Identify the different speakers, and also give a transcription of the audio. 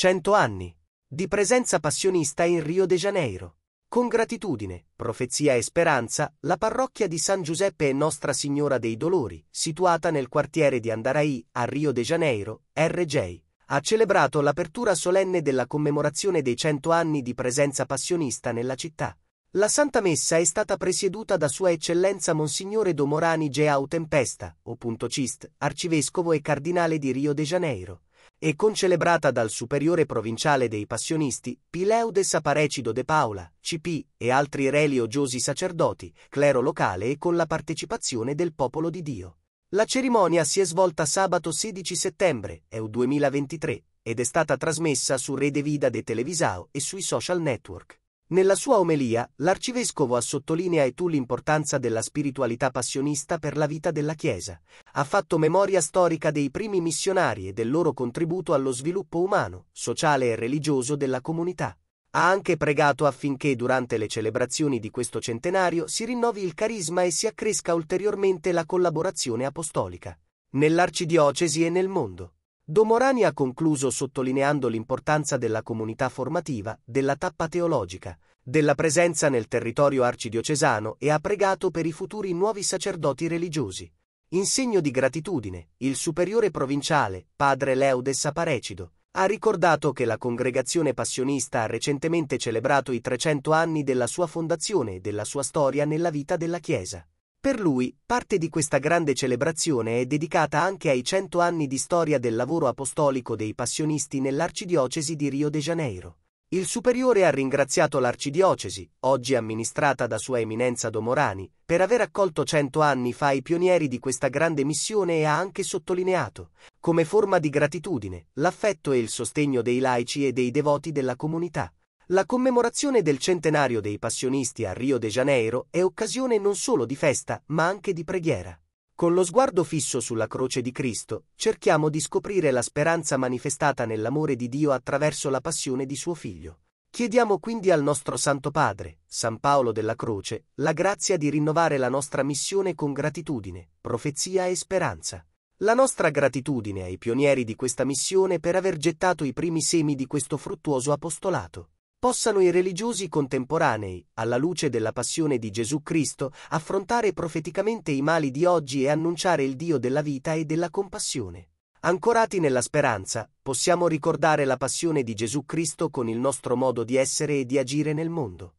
Speaker 1: 100 anni di presenza passionista in Rio de Janeiro. Con gratitudine, profezia e speranza, la parrocchia di San Giuseppe e Nostra Signora dei Dolori, situata nel quartiere di Andaraí, a Rio de Janeiro, RJ, ha celebrato l'apertura solenne della commemorazione dei 100 anni di presenza passionista nella città. La Santa Messa è stata presieduta da Sua Eccellenza Monsignore Domorani Geau Tempesta, o.cist, arcivescovo e cardinale di Rio de Janeiro e concelebrata dal superiore provinciale dei passionisti, Pileude Saparecido de Paola, CP, e altri religiosi sacerdoti, clero locale e con la partecipazione del popolo di Dio. La cerimonia si è svolta sabato 16 settembre, EU 2023, ed è stata trasmessa su Rede Vida de Televisao e sui social network. Nella sua omelia, l'arcivescovo sottolinea e tu l'importanza della spiritualità passionista per la vita della Chiesa. Ha fatto memoria storica dei primi missionari e del loro contributo allo sviluppo umano, sociale e religioso della comunità. Ha anche pregato affinché durante le celebrazioni di questo centenario si rinnovi il carisma e si accresca ulteriormente la collaborazione apostolica. Nell'arcidiocesi e nel mondo. Domorani ha concluso sottolineando l'importanza della comunità formativa, della tappa teologica, della presenza nel territorio arcidiocesano e ha pregato per i futuri nuovi sacerdoti religiosi. In segno di gratitudine, il superiore provinciale, padre Leude Saparecido, ha ricordato che la congregazione passionista ha recentemente celebrato i 300 anni della sua fondazione e della sua storia nella vita della Chiesa. Per lui, parte di questa grande celebrazione è dedicata anche ai cento anni di storia del lavoro apostolico dei passionisti nell'arcidiocesi di Rio de Janeiro. Il superiore ha ringraziato l'arcidiocesi, oggi amministrata da Sua Eminenza Domorani, per aver accolto cento anni fa i pionieri di questa grande missione e ha anche sottolineato, come forma di gratitudine, l'affetto e il sostegno dei laici e dei devoti della comunità. La commemorazione del centenario dei passionisti a Rio de Janeiro è occasione non solo di festa, ma anche di preghiera. Con lo sguardo fisso sulla croce di Cristo, cerchiamo di scoprire la speranza manifestata nell'amore di Dio attraverso la passione di suo Figlio. Chiediamo quindi al nostro Santo Padre, San Paolo della Croce, la grazia di rinnovare la nostra missione con gratitudine, profezia e speranza. La nostra gratitudine ai pionieri di questa missione per aver gettato i primi semi di questo fruttuoso apostolato possano i religiosi contemporanei, alla luce della passione di Gesù Cristo, affrontare profeticamente i mali di oggi e annunciare il Dio della vita e della compassione. Ancorati nella speranza, possiamo ricordare la passione di Gesù Cristo con il nostro modo di essere e di agire nel mondo.